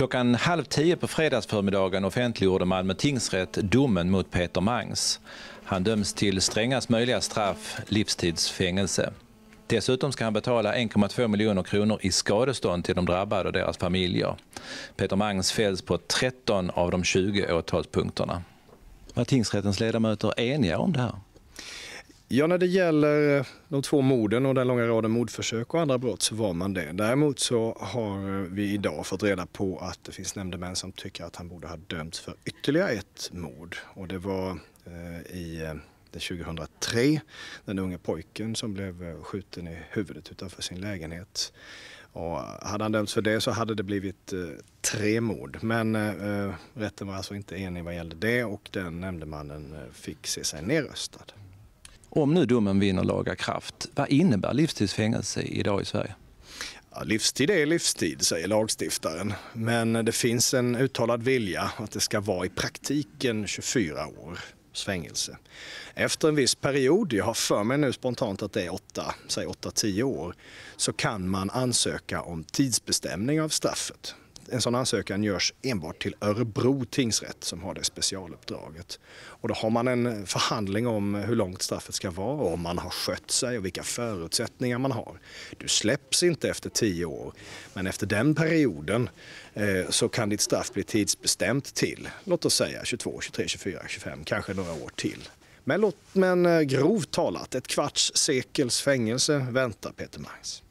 Klockan halv tio på fredagsförmiddagen offentliggjorde Malmö tingsrätt domen mot Peter Mangs. Han döms till strängast möjliga straff, livstidsfängelse. Dessutom ska han betala 1,2 miljoner kronor i skadestånd till de drabbade och deras familjer. Peter Mangs fälls på 13 av de 20 åtalspunkterna. Var tingsrättens ledamöter eniga om det här? Ja, när det gäller eh, de två morden och den långa raden mordförsök och andra brott så var man det. Däremot så har eh, vi idag fått reda på att det finns nämndemän som tycker att han borde ha dömts för ytterligare ett mord. Och det var eh, i eh, det 2003, den unge pojken som blev skjuten i huvudet utanför sin lägenhet. Och hade han dömts för det så hade det blivit eh, tre mord. Men eh, rätten var alltså inte enig vad gällde det och den nämndemannen fick se sig nedröstad. Om nu domen vinner laga kraft, vad innebär livstidsfängelse idag i Sverige? Ja, livstid är livstid, säger lagstiftaren. Men det finns en uttalad vilja att det ska vara i praktiken 24 år fängelse. Efter en viss period, jag har för mig nu spontant att det är 8, säg 8-10 år, så kan man ansöka om tidsbestämning av straffet en sån ansökan görs enbart till Örebro tingsrätt som har det specialuppdraget. Och då har man en förhandling om hur långt straffet ska vara, och om man har skött sig och vilka förutsättningar man har. Du släpps inte efter tio år, men efter den perioden eh, så kan ditt straff bli tidsbestämt till, låt oss säga 22, 23, 24, 25, kanske några år till. Men, men eh, grovt talat, ett kvarts sekels fängelse väntar Peter Mangs.